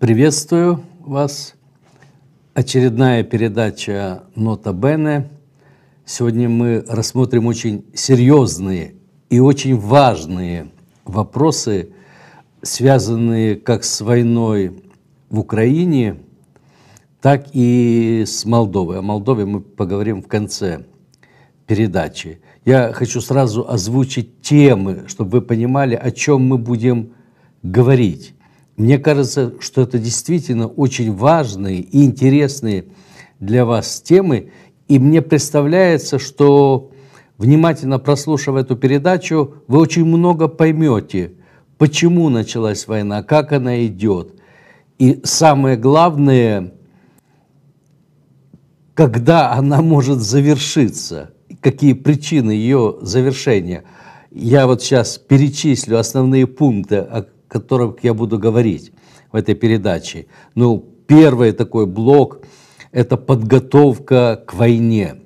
Приветствую вас. Очередная передача «Нота Бене». Сегодня мы рассмотрим очень серьезные и очень важные вопросы, связанные как с войной в Украине, так и с Молдовой. О Молдове мы поговорим в конце передачи. Я хочу сразу озвучить темы, чтобы вы понимали, о чем мы будем говорить мне кажется, что это действительно очень важные и интересные для вас темы, и мне представляется, что внимательно прослушав эту передачу, вы очень много поймете, почему началась война, как она идет. И самое главное, когда она может завершиться, какие причины ее завершения. Я вот сейчас перечислю основные пункты, которых я буду говорить в этой передаче. Ну, первый такой блок – это подготовка к войне.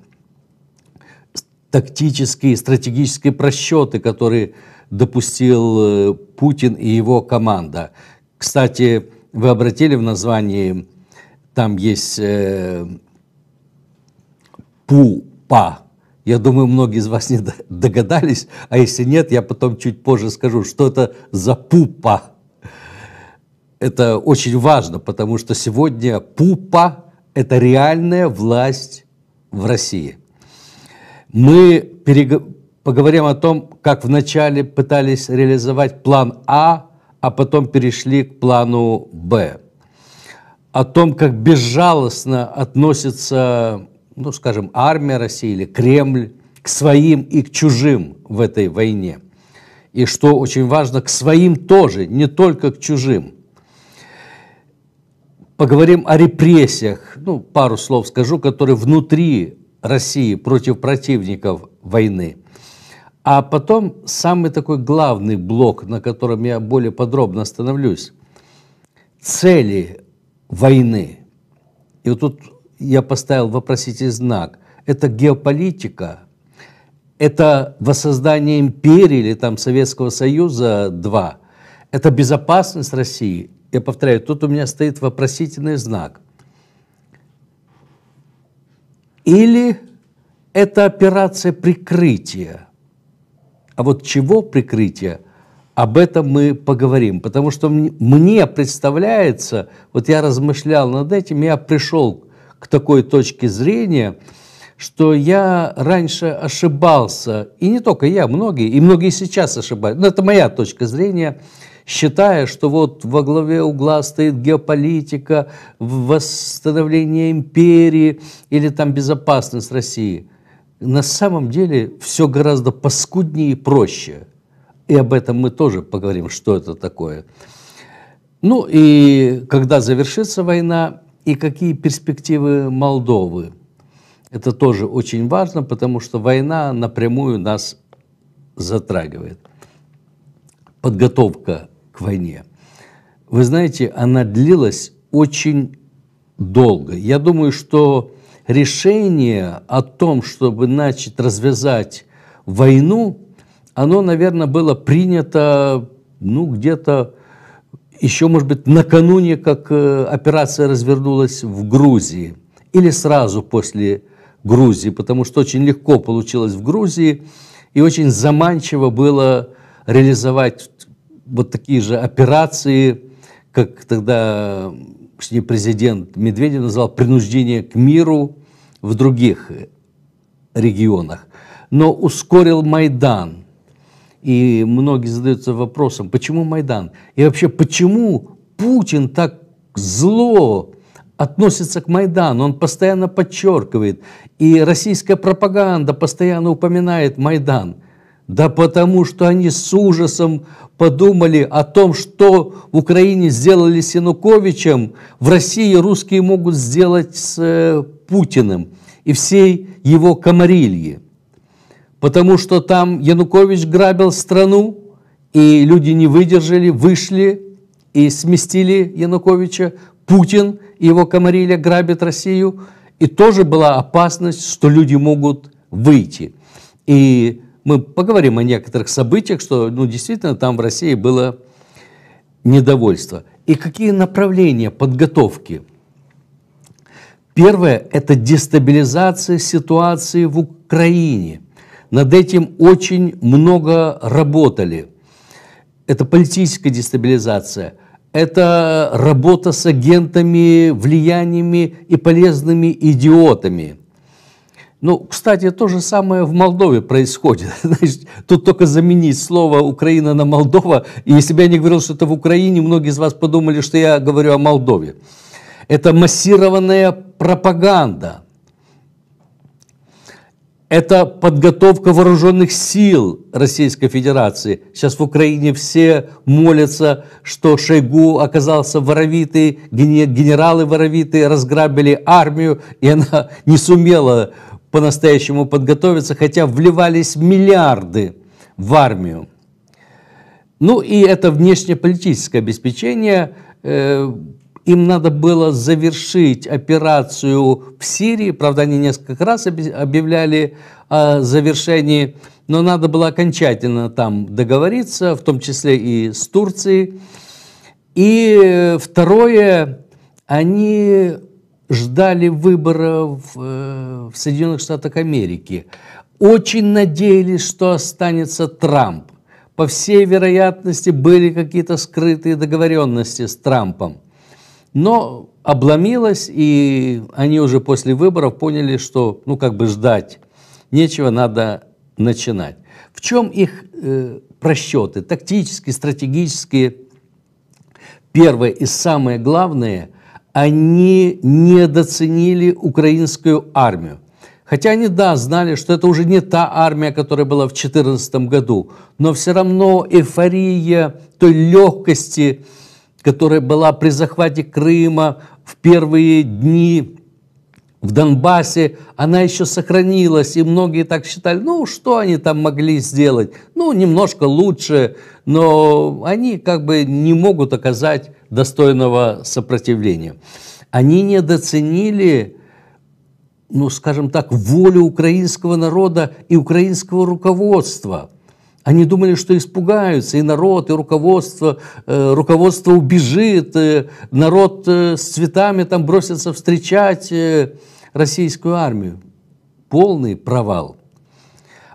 Тактические, стратегические просчеты, которые допустил э, Путин и его команда. Кстати, вы обратили в названии, там есть э, ПУПА, я думаю, многие из вас не догадались, а если нет, я потом чуть позже скажу, что это за пупа. Это очень важно, потому что сегодня пупа – это реальная власть в России. Мы перег... поговорим о том, как вначале пытались реализовать план А, а потом перешли к плану Б. О том, как безжалостно относятся ну, скажем, армия России или Кремль к своим и к чужим в этой войне. И что очень важно, к своим тоже, не только к чужим. Поговорим о репрессиях, ну, пару слов скажу, которые внутри России против противников войны. А потом самый такой главный блок, на котором я более подробно остановлюсь. Цели войны. И вот тут я поставил вопросительный знак, это геополитика, это воссоздание империи или там Советского Союза 2, это безопасность России. Я повторяю, тут у меня стоит вопросительный знак. Или это операция прикрытия. А вот чего прикрытие, об этом мы поговорим. Потому что мне представляется, вот я размышлял над этим, я пришел к такой точке зрения, что я раньше ошибался, и не только я, многие, и многие сейчас ошибаются. Но это моя точка зрения, считая, что вот во главе угла стоит геополитика, восстановление империи или там безопасность России. На самом деле все гораздо паскуднее и проще. И об этом мы тоже поговорим, что это такое. Ну и когда завершится война, и какие перспективы Молдовы. Это тоже очень важно, потому что война напрямую нас затрагивает. Подготовка к войне. Вы знаете, она длилась очень долго. Я думаю, что решение о том, чтобы начать развязать войну, оно, наверное, было принято ну, где-то еще, может быть, накануне, как э, операция развернулась в Грузии, или сразу после Грузии, потому что очень легко получилось в Грузии, и очень заманчиво было реализовать вот такие же операции, как тогда президент Медведев назвал принуждение к миру в других регионах. Но ускорил Майдан – и многие задаются вопросом, почему Майдан? И вообще, почему Путин так зло относится к Майдану, он постоянно подчеркивает, и российская пропаганда постоянно упоминает Майдан. Да потому что они с ужасом подумали о том, что в Украине сделали с Януковичем, в России русские могут сделать с э, Путиным и всей его комарильи потому что там Янукович грабил страну, и люди не выдержали, вышли и сместили Януковича. Путин и его комарилья грабят Россию. И тоже была опасность, что люди могут выйти. И мы поговорим о некоторых событиях, что ну, действительно там в России было недовольство. И какие направления подготовки? Первое – это дестабилизация ситуации в Украине. Над этим очень много работали. Это политическая дестабилизация, это работа с агентами, влияниями и полезными идиотами – ну, кстати, то же самое в Молдове происходит. Значит, тут только заменить слово «Украина» на «Молдова». И если бы я не говорил, что это в Украине, многие из вас подумали, что я говорю о Молдове. Это массированная пропаганда это подготовка вооруженных сил Российской Федерации. Сейчас в Украине все молятся, что Шойгу оказался воровитый, генералы воровитые разграбили армию, и она не сумела по-настоящему подготовиться, хотя вливались миллиарды в армию. Ну и это внешнеполитическое обеспечение э, им надо было завершить операцию в Сирии, правда, они несколько раз объявляли о завершении, но надо было окончательно там договориться, в том числе и с Турцией. И э, второе, они ждали выборов э, в Соединенных Штатах Америки. Очень надеялись, что останется Трамп. По всей вероятности, были какие-то скрытые договоренности с Трампом но обломилось и они уже после выборов поняли, что, ну, как бы ждать нечего, надо начинать. В чем их э, просчеты, тактические, стратегические? Первое и самое главное, они недооценили украинскую армию. Хотя они, да, знали, что это уже не та армия, которая была в 2014 году, но все равно эйфория той легкости, которая была при захвате Крыма в первые дни в Донбассе, она еще сохранилась, и многие так считали, ну, что они там могли сделать? Ну, немножко лучше, но они как бы не могут оказать достойного сопротивления. Они недооценили, ну, скажем так, волю украинского народа и украинского руководства. Они думали, что испугаются, и народ, и руководство, э, руководство убежит, э, народ э, с цветами там бросится встречать э, российскую армию. Полный провал.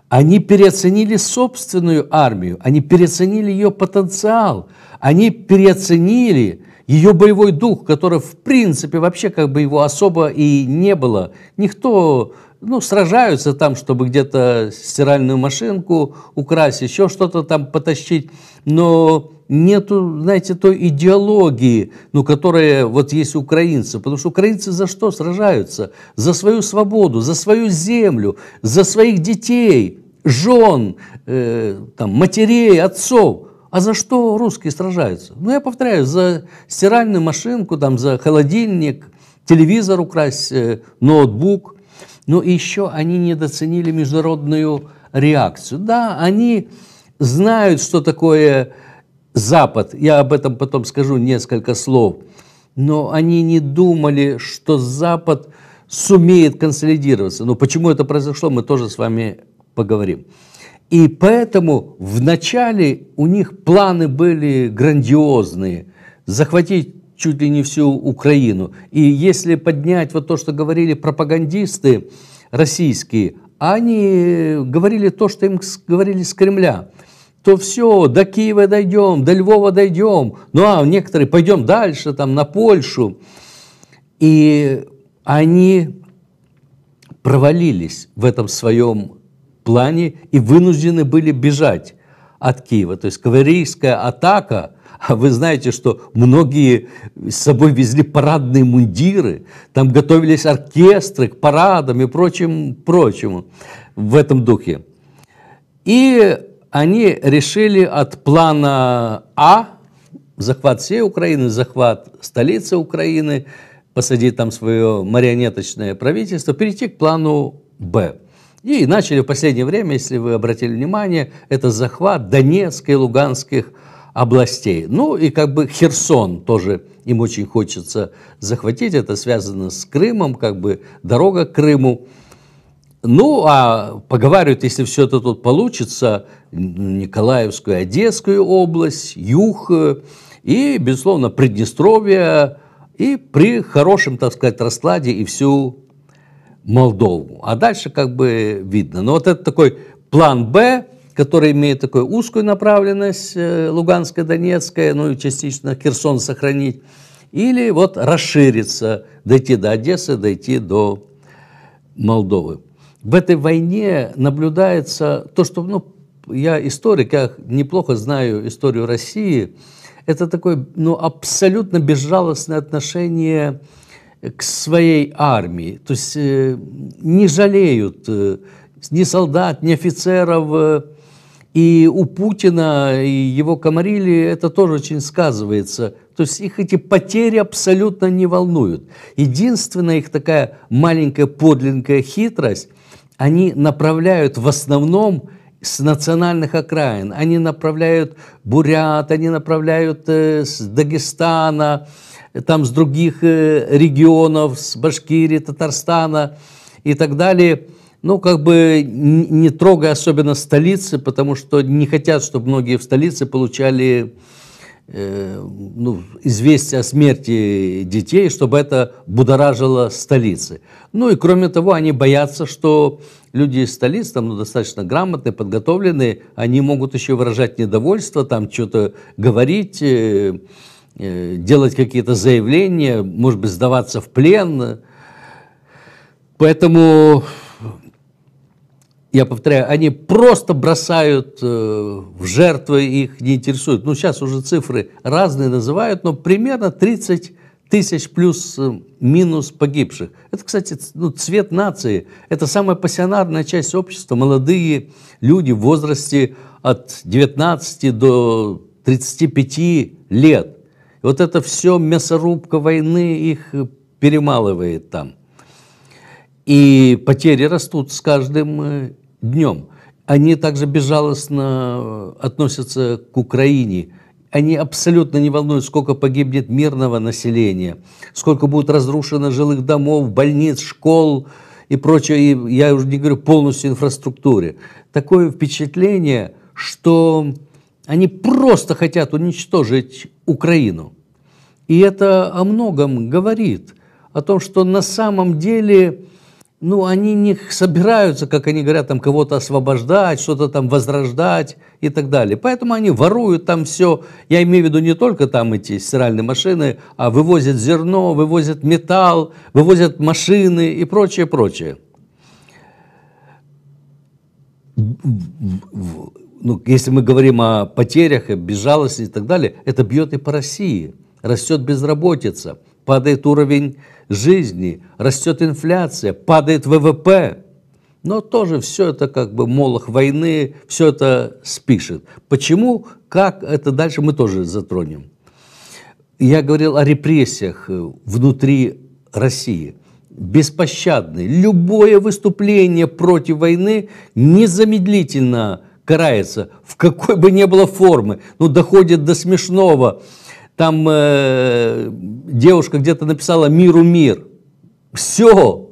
Они переоценили собственную армию, они переоценили ее потенциал, они переоценили ее боевой дух, который в принципе вообще как бы его особо и не было. Никто ну, сражаются там, чтобы где-то стиральную машинку украсть, еще что-то там потащить, но нету, знаете, той идеологии, ну, которая вот есть у украинцев, потому что украинцы за что сражаются? За свою свободу, за свою землю, за своих детей, жен, э, там, матерей, отцов – а за что русские сражаются? Ну, я повторяю, за стиральную машинку, там, за холодильник, телевизор украсть, э, ноутбук. Но еще они недооценили международную реакцию. Да, они знают, что такое Запад. Я об этом потом скажу несколько слов. Но они не думали, что Запад сумеет консолидироваться. Но ну, почему это произошло, мы тоже с вами поговорим. И поэтому в начале у них планы были грандиозные. Захватить чуть ли не всю Украину. И если поднять вот то, что говорили пропагандисты российские, а они говорили то, что им говорили с Кремля то все, до Киева дойдем, до Львова дойдем, ну а некоторые пойдем дальше, там, на Польшу. И они провалились в этом своем плане и вынуждены были бежать от Киева. То есть кавалерийская атака а вы знаете, что многие с собой везли парадные мундиры, там готовились оркестры к парадам и прочим, прочему в этом духе. И они решили от плана А, захват всей Украины, захват столицы Украины, посадить там свое марионеточное правительство, перейти к плану Б. И начали в последнее время, если вы обратили внимание, это захват Донецкой, и Луганских областей областей. Ну и как бы Херсон тоже им очень хочется захватить. Это связано с Крымом, как бы дорога к Крыму. Ну, а поговаривают, если все это тут получится, Николаевскую, Одесскую область, Юг э, и, безусловно, Приднестровье, и при хорошем, так сказать, раскладе и всю Молдову. А дальше как бы видно. Но вот это такой план «Б», которая имеет такую узкую направленность, э, Луганская, Донецкая, ну и частично Херсон сохранить, или вот расшириться, дойти до Одессы, дойти до Молдовы. В этой войне наблюдается то, что, ну, я историк, я неплохо знаю историю России, это такое, ну, абсолютно безжалостное отношение к своей армии. То есть э, не жалеют э, ни солдат, ни офицеров, э, и у Путина, и его Камарили это тоже очень сказывается. То есть их эти потери абсолютно не волнуют. Единственная их такая маленькая подлинная хитрость, они направляют в основном с национальных окраин. Они направляют бурят, они направляют э, с Дагестана, там с других э, регионов, с Башкирии, Татарстана и так далее – ну, как бы не трогая особенно столицы, потому что не хотят, чтобы многие в столице получали э, ну, известие о смерти детей, чтобы это будоражило столицы. Ну и кроме того, они боятся, что люди из столиц, там ну, достаточно грамотные, подготовленные, они могут еще выражать недовольство, там что-то говорить, э, э, делать какие-то заявления, может быть, сдаваться в плен. Поэтому я повторяю, они просто бросают э, в жертвы, их не интересуют. Ну, сейчас уже цифры разные называют, но примерно 30 тысяч плюс-минус э, погибших. Это, кстати, ну, цвет нации. Это самая пассионарная часть общества. Молодые люди в возрасте от 19 до 35 лет. И вот это все мясорубка войны их э, перемалывает там. И потери растут с каждым днем. Они также безжалостно э, относятся к Украине. Они абсолютно не волнуют, сколько погибнет мирного населения, сколько будет разрушено жилых домов, больниц, школ и прочее, и я уже не говорю полностью инфраструктуре. Такое впечатление, что они просто хотят уничтожить Украину. И это о многом говорит, о том, что на самом деле ну, они не собираются, как они говорят, там кого-то освобождать, что-то там возрождать и так далее. Поэтому они воруют там все. Я имею в виду не только там эти стиральные машины, а вывозят зерно, вывозят металл, вывозят машины и прочее, прочее. Ну, если мы говорим о потерях, и безжалости и так далее, это бьет и по России. Растет безработица – падает уровень жизни, растет инфляция, падает ВВП. Но тоже все это как бы молох войны, все это спишет. Почему, как это дальше мы тоже затронем. Я говорил о репрессиях э, внутри России. Беспощадные. Любое выступление против войны незамедлительно карается, в какой бы ни было формы. Ну, доходит до смешного. Там э, девушка где-то написала «Миру мир». Все,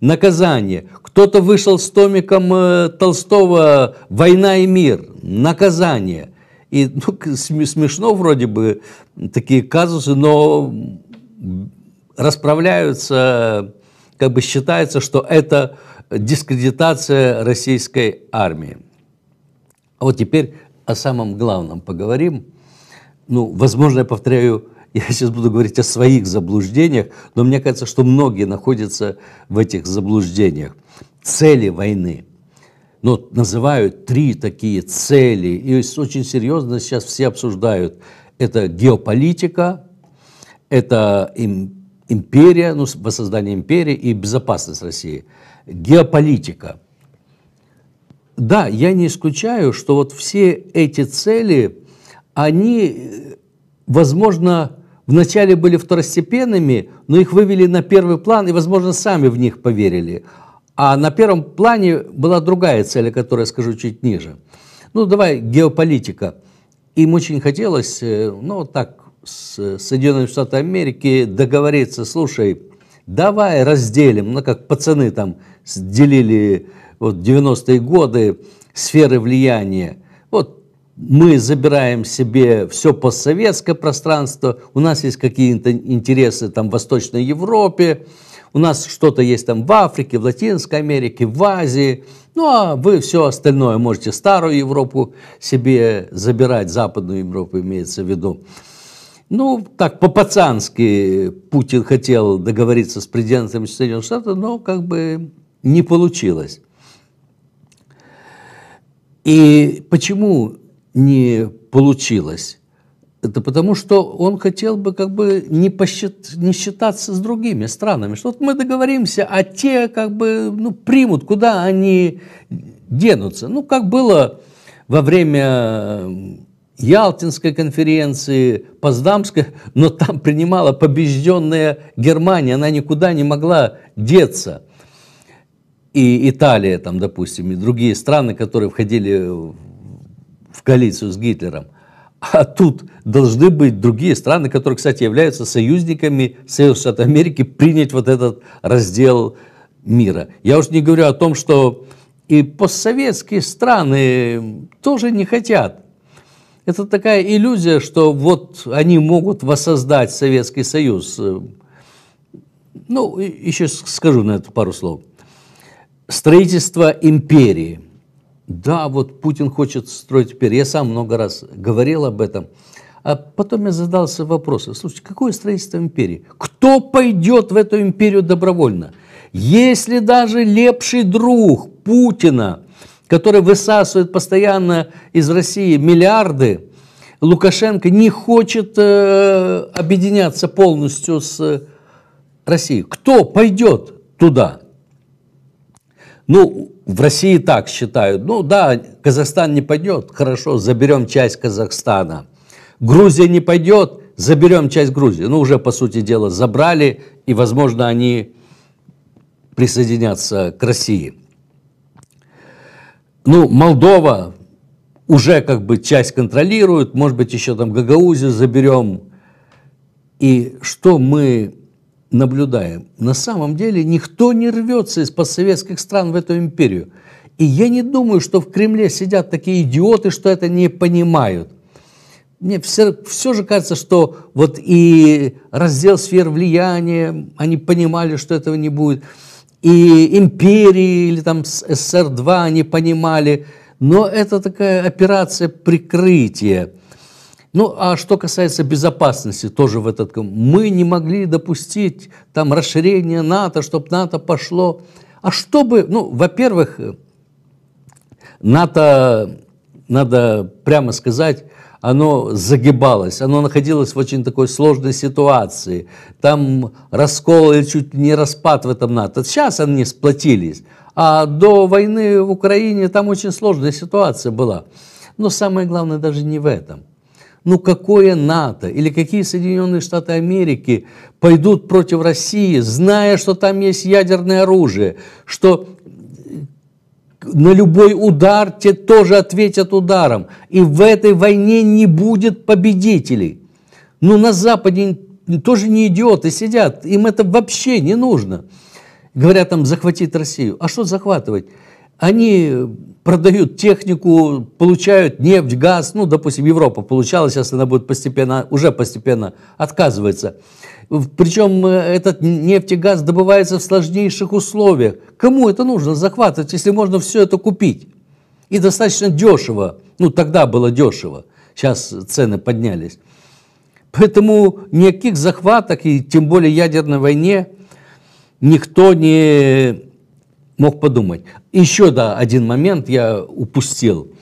наказание. Кто-то вышел с томиком э, Толстого «Война и мир», наказание. И ну, смешно вроде бы такие казусы, но расправляются, как бы считается, что это дискредитация российской армии. А вот теперь о самом главном поговорим – ну, возможно, я повторяю, я сейчас буду говорить о своих заблуждениях, но мне кажется, что многие находятся в этих заблуждениях. Цели войны. Но ну, называют три такие цели, и очень серьезно сейчас все обсуждают. Это геополитика, это империя, ну, воссоздание империи и безопасность России. Геополитика. Да, я не исключаю, что вот все эти цели – они, э, возможно, вначале были второстепенными, но их вывели на первый план и, возможно, сами в них поверили. А на первом плане была другая цель, о которой я скажу чуть ниже. Ну, давай, геополитика. Им очень хотелось, э, ну, так, с Соединенными Штатами Америки договориться, слушай, давай разделим, ну, как пацаны там делили вот 90-е годы сферы влияния. Вот мы забираем себе все постсоветское пространство, у нас есть какие-то интересы там в Восточной Европе, у нас что-то есть там в Африке, в Латинской Америке, в Азии, ну а вы все остальное можете старую Европу себе забирать, западную Европу имеется в виду. Ну, так, по-пацански Путин хотел договориться с президентом Соединенных Штатов, но как бы не получилось. И почему не получилось, это потому, что он хотел бы как бы не, посчит, не считаться с другими странами. Что вот мы договоримся, а те как бы ну, примут, куда они денутся. Ну, как было во время э, Ялтинской конференции, Поздамской, но там принимала побежденная Германия, она никуда не могла деться. И Италия, там, допустим, и другие страны, которые входили в коалицию с Гитлером. А тут должны быть другие страны, которые, кстати, являются союзниками Союза Штат Америки, принять вот этот раздел мира. Я уж не говорю о том, что и постсоветские страны тоже не хотят. Это такая иллюзия, что вот они могут воссоздать Советский Союз. Ну, еще скажу на это пару слов. Строительство империи да, вот Путин хочет строить теперь. Я сам много раз говорил об этом. А потом я задался вопросом, слушайте, какое строительство империи? Кто пойдет в эту империю добровольно? Если даже лепший друг Путина, который высасывает постоянно из России миллиарды, Лукашенко не хочет э, объединяться полностью с Россией. Кто пойдет туда? ну, в России так считают, ну да, Казахстан не пойдет, хорошо, заберем часть Казахстана. Грузия не пойдет, заберем часть Грузии. Ну, уже, по сути дела, забрали, и, возможно, они присоединятся к России. Ну, Молдова уже как бы часть контролирует, может быть, еще там Гагаузию заберем. И что мы наблюдаем, на самом деле никто не рвется из постсоветских стран в эту империю. И я не думаю, что в Кремле сидят такие идиоты, что это не понимают. Мне все, все же кажется, что вот и раздел сфер влияния, они понимали, что этого не будет, и империи или там СССР-2 они понимали, но это такая операция прикрытия. Ну, а что касается безопасности, тоже в этот... Мы не могли допустить там расширение НАТО, чтобы НАТО пошло. А чтобы... Ну, во-первых, НАТО, надо прямо сказать, оно загибалось, оно находилось в очень такой сложной ситуации. Там раскол или чуть не распад в этом НАТО. Сейчас они сплотились. А до войны в Украине там очень сложная ситуация была. Но самое главное даже не в этом – ну какое НАТО или какие Соединенные Штаты Америки пойдут против России, зная, что там есть ядерное оружие, что э, на любой удар те тоже ответят ударом. И в этой войне не будет победителей. Ну, на Западе тоже не идиоты сидят, им это вообще не нужно. Говорят там, захватить Россию. А что захватывать? Они э, продают технику, получают нефть, газ, ну, допустим, Европа получала, сейчас она будет постепенно, уже постепенно отказывается. Причем э, этот нефть и газ добывается в сложнейших условиях. Кому это нужно захватывать, если можно все это купить? И достаточно дешево. Ну, тогда было дешево. Сейчас цены поднялись. Поэтому никаких захваток, и тем более ядерной войне, никто не мог подумать. Еще, да, один момент я упустил,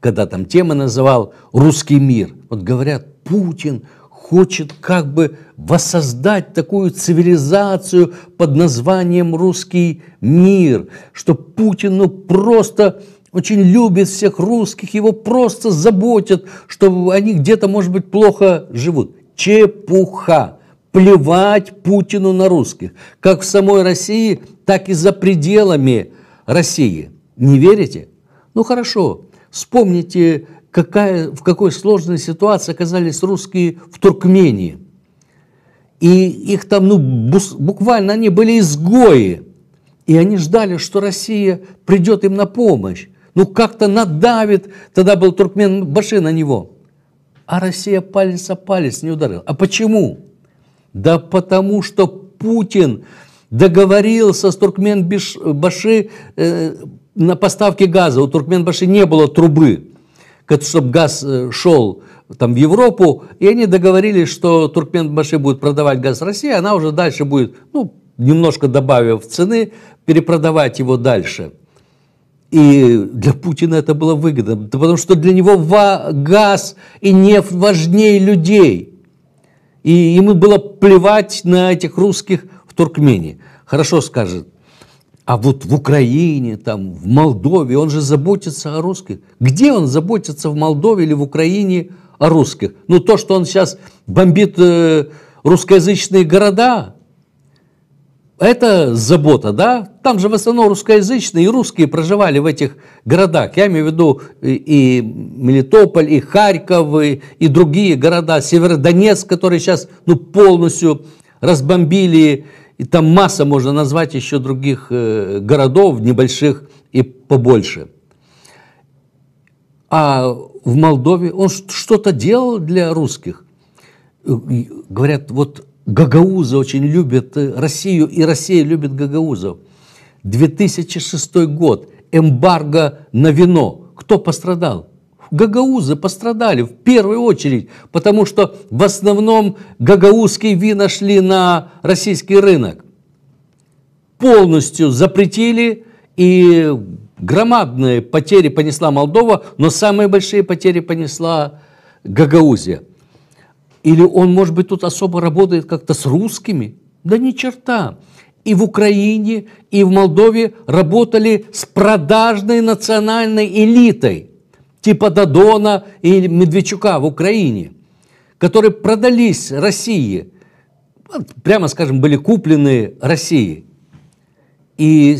когда там тема называл «Русский мир». Вот говорят, Путин хочет как бы воссоздать такую цивилизацию под названием «Русский мир», что Путин ну, просто очень любит всех русских, его просто заботят, чтобы они где-то, может быть, плохо живут. Чепуха! плевать Путину на русских, как в самой России, так и за пределами России. Не верите? Ну хорошо, вспомните, какая, в какой сложной ситуации оказались русские в Туркмении. И их там, ну, буквально они были изгои. И они ждали, что Россия придет им на помощь. Ну, как-то надавит. Тогда был Туркмен Баши на него. А Россия палец о палец не ударила. А почему? Да потому что Путин договорился с Туркменбаши э, на поставке газа. У Туркменбаши не было трубы, чтобы газ э, шел там в Европу, и они договорились, что Туркменбаши будет продавать газ России, она уже дальше будет, ну, немножко добавив цены, перепродавать его дальше. И для Путина это было выгодно, потому что для него газ и нефть важнее людей – и ему было плевать на этих русских в Туркмении. Хорошо скажет, а вот в Украине, там, в Молдове, он же заботится о русских. Где он заботится в Молдове или в Украине о русских? Ну, то, что он сейчас бомбит э, русскоязычные города, это забота, да? Там же в основном русскоязычные и русские проживали в этих городах. Я имею в виду и, Мелитополь, и Харьков, и, и другие города, Северодонецк, который сейчас ну, полностью разбомбили, и там масса можно назвать еще других э, городов, небольших и побольше. А в Молдове он что-то делал для русских. Э, говорят, вот Гагаузы очень любят э, Россию, и Россия любит Гагаузов. 2006 год, эмбарго на вино. Кто пострадал? Гагаузы пострадали в первую очередь, потому что в основном гагаузские вина шли на российский рынок. Полностью запретили, и громадные потери понесла Молдова, но самые большие потери понесла Гагаузия. Или он, может быть, тут особо работает как-то с русскими? Да ни черта. И в Украине, и в Молдове работали с продажной национальной элитой, типа Дадона и Медведчука в Украине, которые продались России, прямо скажем, были куплены Россией. И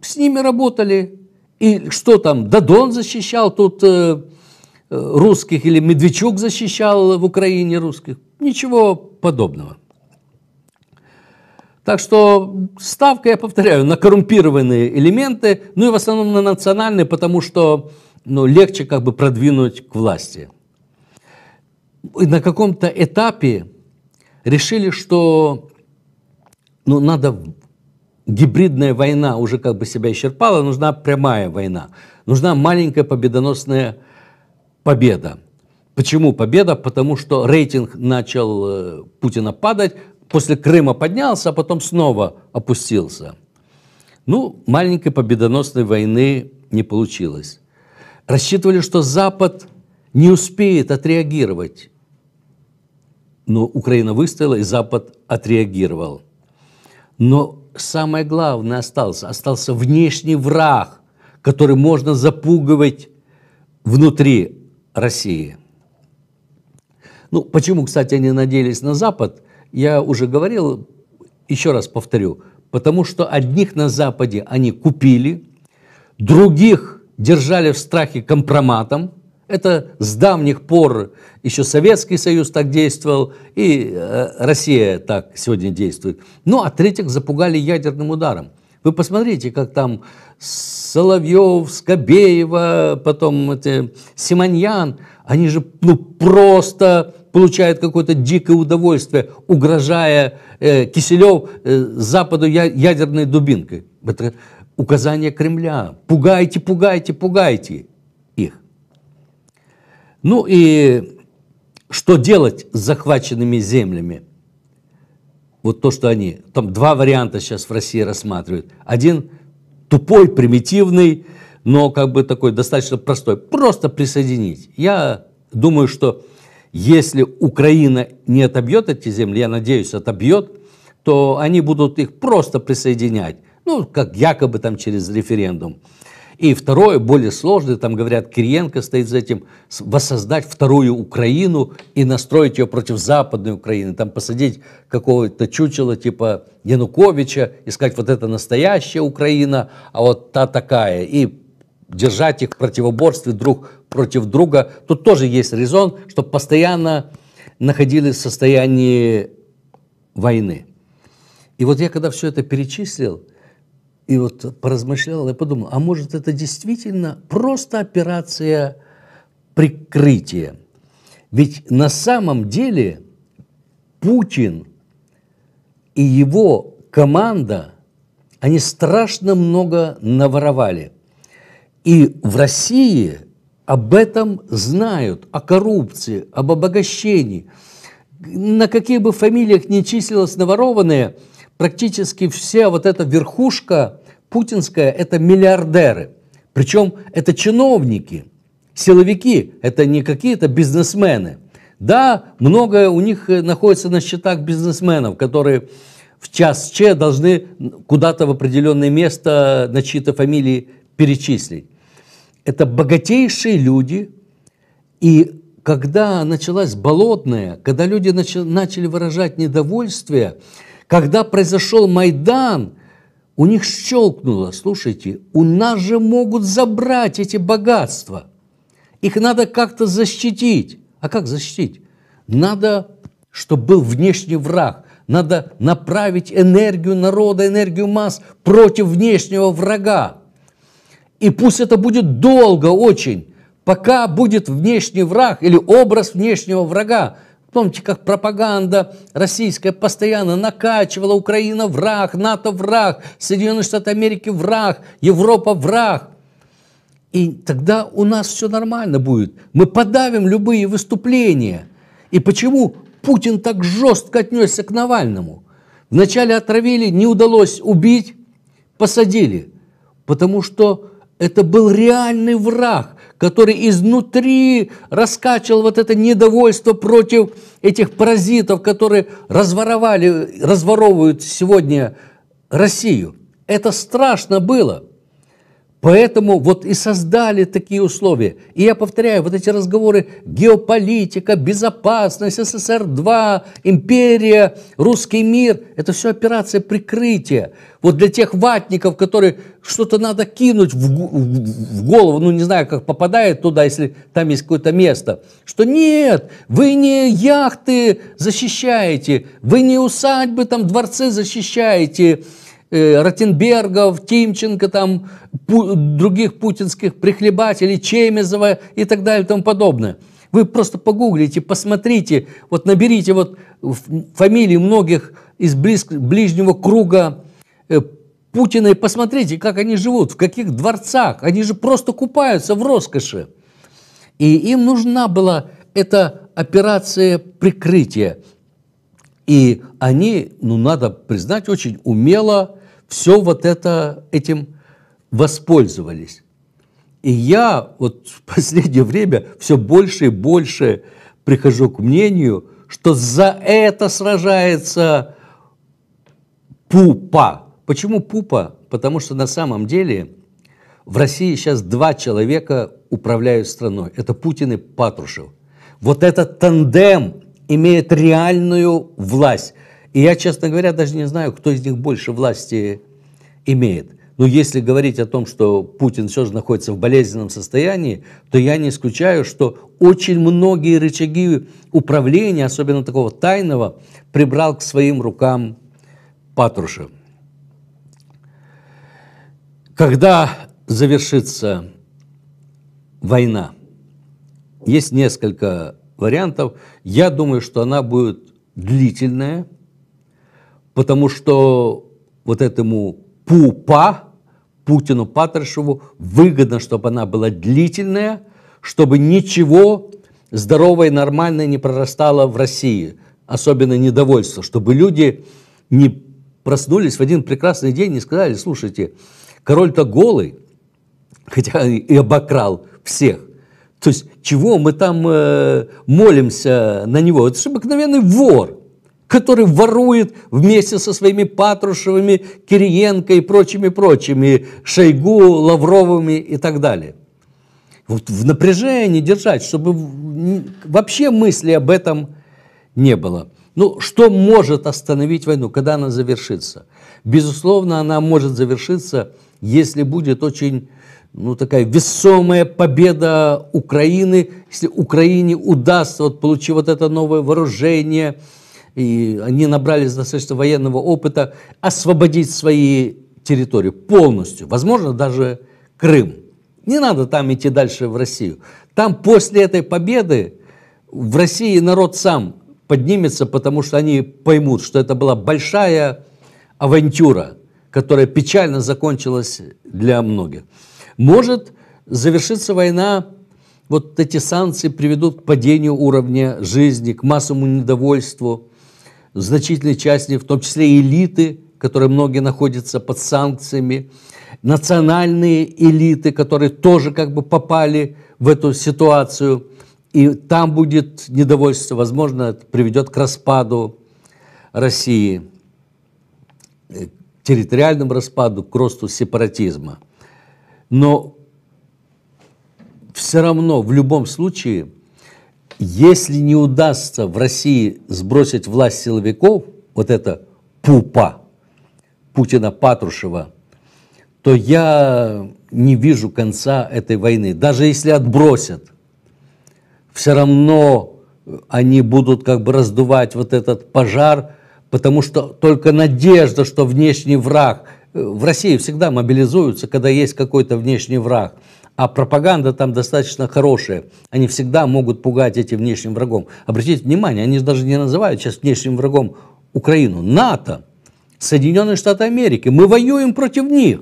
с ними работали. И что там, Дадон защищал тут э, Э, русских или Медведчук защищал в Украине русских. Ничего подобного. Так что ставка, я повторяю, на коррумпированные элементы, ну и в основном на национальные, потому что ну, легче как бы продвинуть к власти. И на каком-то этапе решили, что ну, надо гибридная война уже как бы себя исчерпала, нужна прямая война, нужна маленькая победоносная война победа. Почему победа? Потому что рейтинг начал э, Путина падать, после Крыма поднялся, а потом снова опустился. Ну, маленькой победоносной войны не получилось. Рассчитывали, что Запад не успеет отреагировать. Но Украина выстояла, и Запад отреагировал. Но самое главное остался. Остался внешний враг, который можно запугивать внутри России. Ну, почему, кстати, они надеялись на Запад, я уже говорил, еще раз повторю, потому что одних на Западе они купили, других держали в страхе компроматом. Это с давних пор еще Советский Союз так действовал, и э, Россия так сегодня действует. Ну, а третьих запугали ядерным ударом. Вы посмотрите, как там с Соловьев, Скобеева, потом это, Симоньян, они же ну, просто получают какое-то дикое удовольствие, угрожая э, Киселев э, Западу я, ядерной дубинкой. Это указание Кремля. Пугайте, пугайте, пугайте их. Ну и что делать с захваченными землями? Вот то, что они... Там два варианта сейчас в России рассматривают. Один – тупой, примитивный, но как бы такой достаточно простой. Просто присоединить. Я думаю, что если Украина не отобьет эти земли, я надеюсь, отобьет, то они будут их просто присоединять. Ну, как якобы там через референдум. И второе, более сложное, там говорят, Кириенко стоит за этим, воссоздать вторую Украину и настроить ее против Западной Украины, там посадить какого-то чучела типа Януковича и сказать, вот это настоящая Украина, а вот та такая. И держать их в противоборстве друг против друга. Тут тоже есть резон, чтобы постоянно находились в состоянии войны. И вот я когда все это перечислил, и вот поразмышлял, я подумал, а может это действительно просто операция прикрытия? Ведь на самом деле Путин и его команда, они страшно много наворовали. И в России об этом знают, о коррупции, об обогащении. На каких бы фамилиях не числилось наворованное – практически все вот эта верхушка путинская – это миллиардеры. Причем это чиновники, силовики, это не какие-то бизнесмены. Да, многое у них э, находится на счетах бизнесменов, которые в час че должны куда-то в определенное место на чьи-то фамилии перечислить. Это богатейшие люди, и когда началась болотная, когда люди начали выражать недовольствие, когда произошел Майдан, у них щелкнуло, слушайте, у нас же могут забрать эти богатства. Их надо как-то защитить. А как защитить? Надо, чтобы был внешний враг. Надо направить энергию народа, энергию масс против внешнего врага. И пусть это будет долго очень, пока будет внешний враг или образ внешнего врага, Помните, как пропаганда российская постоянно накачивала Украина враг, НАТО враг, Соединенные Штаты Америки враг, Европа враг. И тогда у нас все нормально будет. Мы подавим любые выступления. И почему Путин так жестко отнесся к Навальному? Вначале отравили, не удалось убить, посадили. Потому что это был реальный враг который изнутри раскачивал вот это недовольство против этих паразитов, которые разворовали, разворовывают сегодня Россию. Это страшно было – Поэтому вот и создали такие условия. И я повторяю, вот эти разговоры геополитика, безопасность, СССР-2, империя, русский мир, это все операция прикрытия. Вот для тех ватников, которые что-то надо кинуть в, в, в голову, ну не знаю, как попадает туда, если там есть какое-то место, что нет, вы не яхты защищаете, вы не усадьбы, там дворцы защищаете, Э, Ротенбергов, Тимченко, там, пу других путинских прихлебателей, Чемезова и так далее и тому подобное. Вы просто погуглите, посмотрите, вот наберите вот фамилии многих из близ, ближнего круга э, Путина и посмотрите, как они живут, в каких дворцах. Они же просто купаются в роскоши. И им нужна была эта операция прикрытия. И они, ну надо признать, очень умело все вот это этим воспользовались. И я вот в последнее время все больше и больше прихожу к мнению, что за это сражается пупа. Почему пупа? Потому что на самом деле в России сейчас два человека управляют страной. Это Путин и Патрушев. Вот этот тандем имеет реальную власть. И я, честно говоря, даже не знаю, кто из них больше власти имеет. Но если говорить о том, что Путин все же находится в болезненном состоянии, то я не исключаю, что очень многие рычаги управления, особенно такого тайного, прибрал к своим рукам Патрушев. Когда завершится война, есть несколько вариантов. Я думаю, что она будет длительная, потому что вот этому ПУПА, Путину Патрушеву, выгодно, чтобы она была длительная, чтобы ничего здоровое, нормальное не прорастало в России, особенно недовольство, чтобы люди не проснулись в один прекрасный день и сказали, слушайте, король-то голый, хотя и обокрал всех, то есть чего мы там э, молимся на него? Это же обыкновенный вор, который ворует вместе со своими Патрушевыми, Кириенко и прочими-прочими, Шойгу, Лавровыми и так далее. Вот в напряжении держать, чтобы вообще мысли об этом не было. Ну, что может остановить войну, когда она завершится? Безусловно, она может завершиться, если будет очень ну, такая весомая победа Украины, если Украине удастся, вот получить вот это новое вооружение, и они набрались достаточно военного опыта, освободить свои территории полностью, возможно, даже Крым. Не надо там идти дальше в Россию. Там после этой победы в России народ сам поднимется, потому что они поймут, что это была большая авантюра, которая печально закончилась для многих. Может завершиться война, вот эти санкции приведут к падению уровня жизни, к массовому недовольству значительной части, в том числе элиты, которые многие находятся под санкциями, национальные элиты, которые тоже как бы попали в эту ситуацию, и там будет недовольство, возможно, это приведет к распаду России, э, к территориальному распаду, к росту сепаратизма. Но все равно, в любом случае, если не удастся в России сбросить власть силовиков, вот это пупа Путина Патрушева, то я не вижу конца этой войны. Даже если отбросят, все равно э, они будут как бы раздувать вот этот пожар, потому что только надежда, что внешний враг в России всегда мобилизуются, когда есть какой-то внешний враг. А пропаганда там достаточно хорошая. Они всегда могут пугать этим внешним врагом. Обратите внимание, они даже не называют сейчас внешним врагом Украину. НАТО, Соединенные Штаты Америки. Мы воюем против них.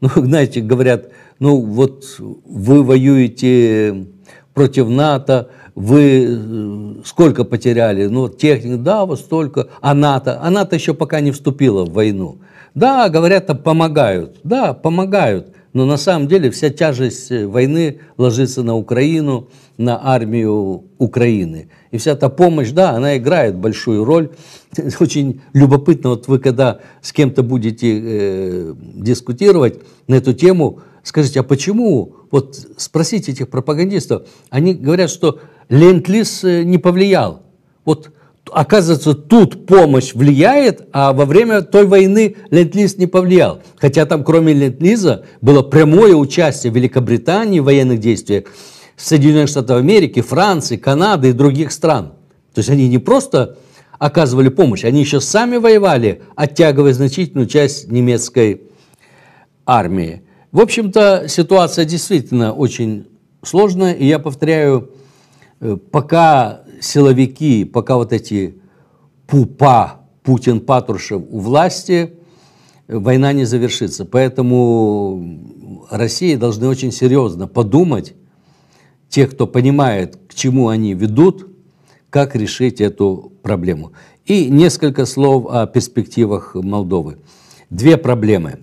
Ну, знаете, говорят, ну вот вы воюете против НАТО, вы э, сколько потеряли? Ну, техник, да, вот столько. А НАТО? А НАТО еще пока не вступила в войну. Да, говорят, а помогают. Да, помогают. Но на самом деле вся тяжесть э, войны ложится на Украину, на армию Украины. И вся эта помощь, да, она играет большую роль. Очень любопытно, вот вы когда с кем-то будете э, дискутировать на эту тему, скажите, а почему, вот спросите этих пропагандистов, они говорят, что Ленд-Лиз э, не повлиял. Вот оказывается, тут помощь влияет, а во время той войны Ленд-Лиз не повлиял. Хотя там, кроме Ленд-Лиза, было прямое участие Великобритании в военных действиях Соединенных Штатов Америки, Франции, Канады и других стран. То есть они не просто оказывали помощь, они еще сами воевали, оттягивая значительную часть немецкой армии. В общем-то, ситуация действительно очень сложная, и я повторяю, э, пока силовики, пока вот эти пупа Путин-Патрушев у власти, война не завершится. Поэтому России должны очень серьезно подумать, те, кто понимает, к чему они ведут, как решить эту проблему. И несколько слов о перспективах Молдовы. Две проблемы.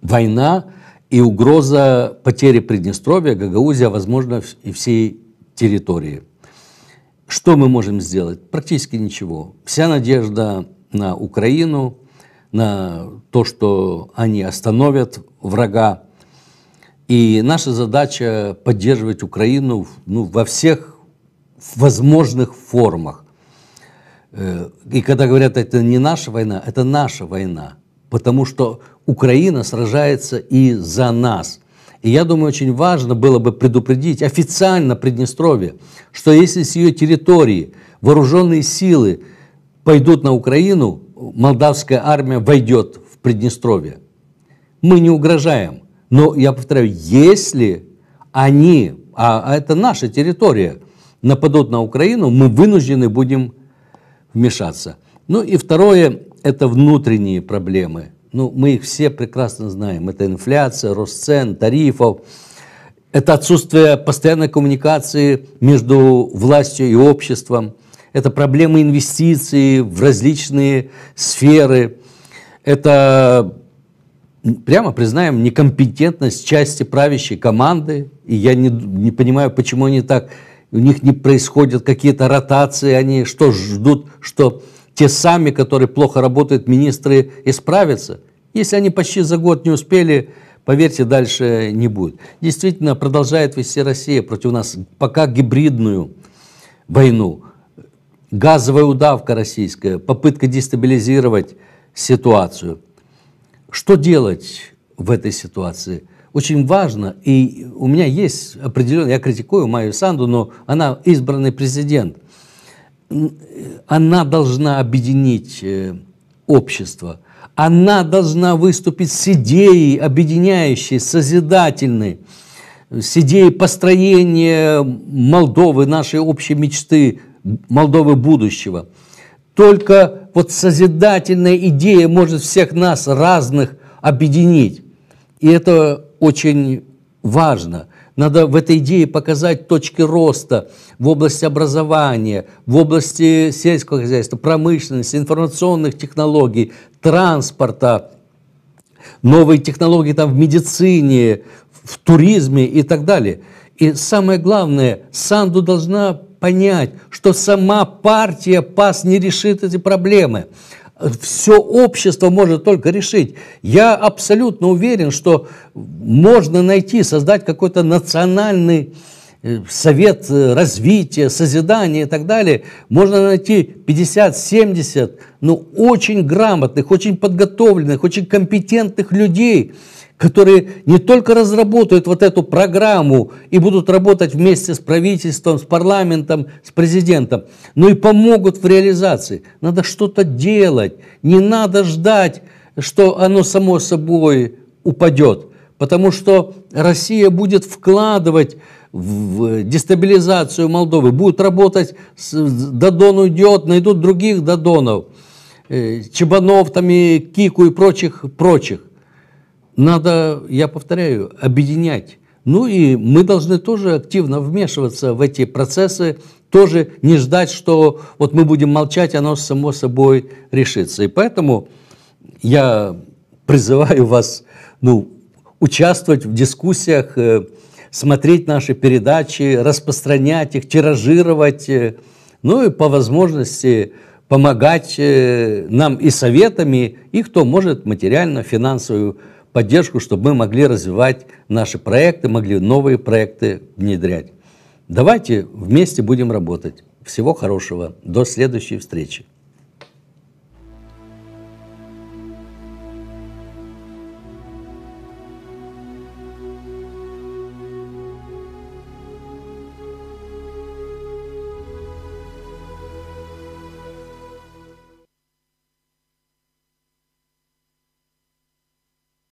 Война и угроза потери Приднестровья, Гагаузия, возможно, и всей территории – что мы можем сделать? Практически ничего. Вся надежда на Украину, на то, что они остановят врага. И наша задача поддерживать Украину ну, во всех возможных формах. Э, и когда говорят, это не наша война, это наша война. Потому что Украина сражается и за нас. И я думаю, очень важно было бы предупредить официально Приднестровье, что если с ее территории вооруженные силы пойдут на Украину, молдавская армия войдет в Приднестровье. Мы не угрожаем. Но я повторяю, если они, а, а это наша территория, нападут на Украину, мы вынуждены будем вмешаться. Ну и второе, это внутренние проблемы ну, мы их все прекрасно знаем. Это инфляция, рост цен, тарифов, это отсутствие постоянной коммуникации между властью и обществом, это проблемы инвестиций в различные сферы, это, прямо признаем, некомпетентность части правящей команды, и я не, не понимаю, почему они так, у них не происходят какие-то ротации, они что ждут, что те сами, которые плохо работают, министры исправятся. Если они почти за год не успели, поверьте, дальше не будет. Действительно, продолжает вести Россия против нас пока гибридную войну. Газовая удавка российская, попытка дестабилизировать ситуацию. Что делать в этой ситуации? Очень важно, и у меня есть определенный, я критикую Майю Санду, но она избранный президент. Э, она должна объединить э, общество. Она должна выступить с идеей объединяющей, созидательной, с идеей построения Молдовы, нашей общей мечты, Молдовы будущего. Только вот созидательная идея может всех нас разных объединить. И это очень важно. Надо в этой идее показать точки роста в области образования, в области сельского хозяйства, промышленности, информационных технологий, транспорта, новые технологии там в медицине, в туризме и так далее. И самое главное, Санду должна понять, что сама партия ПАС не решит эти проблемы все общество может только решить. Я абсолютно уверен, что можно найти, создать какой-то национальный э, совет э, развития, созидания и так далее, можно найти 50-70, ну, очень грамотных, очень подготовленных, очень компетентных людей – которые не только разработают вот эту программу и будут работать вместе с правительством, с парламентом, с президентом, но и помогут в реализации. Надо что-то делать, не надо ждать, что оно само собой упадет, потому что Россия будет вкладывать в дестабилизацию Молдовы, будет работать, Дадон уйдет, найдут других Дадонов, э, Чебанов, там и Кику и прочих, прочих надо, я повторяю, объединять. Ну и мы должны тоже активно вмешиваться в эти процессы, тоже не ждать, что вот мы будем молчать, оно само собой решится. И поэтому я призываю вас ну, участвовать в дискуссиях, э, смотреть наши передачи, распространять их, тиражировать, э, ну и по возможности помогать э, нам и советами, и кто может материально, финансовую поддержку, чтобы мы могли развивать наши проекты, могли новые проекты внедрять. Давайте вместе будем работать. Всего хорошего. До следующей встречи.